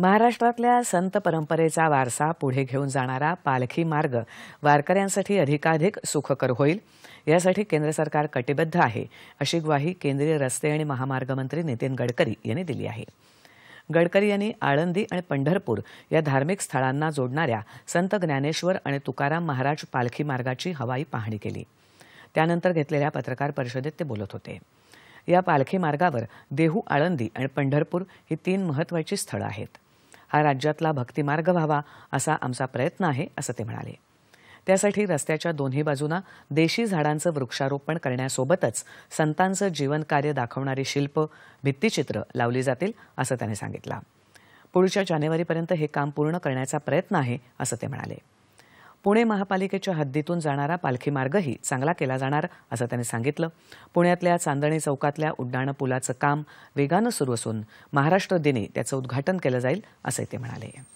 महाराष्ट्रातल्या संत परंपरेचा वारसा पुढे घेऊन जाणारा पालखी मार्ग वारकऱ्यांसाठी अधिकाधिक सुखकर होईल यासाठी केंद्र सरकार कटिबद्ध आहे अशी ग्वाही केंद्रीय रस्ते आणि महामार्ग मंत्री नितीन गडकरी यांनी दिली आहे गडकरी यांनी आळंदी आणि पंढरपूर या धार्मिक स्थळांना जोडणाऱ्या संत ज्ञानेश्वर आणि तुकाराम महाराज पालखी मार्गाची हवाई पाहणी केली त्यानंतर घेतलेल्या पत्रकार परिषदेत ते बोलत होते या पालखी मार्गावर देहू आळंदी आणि पंढरपूर ही तीन महत्त्वाची स्थळं आहेत हा राज्यातला भक्तिमार्ग व्हावा असा आमचा प्रयत्न आहे असं ते म्हणाले त्यासाठी रस्त्याच्या दोन्ही बाजूंना देशी झाडांचं वृक्षारोपण करण्यासोबतच संतांचं जीवनकार्य दाखवणारी शिल्प भित्तिचित्र लावली जातील असं त्यांनी सांगितलं पुढच्या जानेवारीपर्यंत हे काम पूर्ण करण्याचा प्रयत्न आहे असं ते म्हणाले पुणे महापालिकेच्या हद्दीतून जाणारा पालखी मार्गही चांगला केला जाणार असं त्यांनी सांगितलं पुण्यातल्या चांदणी चौकातल्या उड्डाण पुलाचं काम वेगानं सुरू असून महाराष्ट्र दिनी त्याचं उद्घाटन केलं जाईल असं ते म्हणाले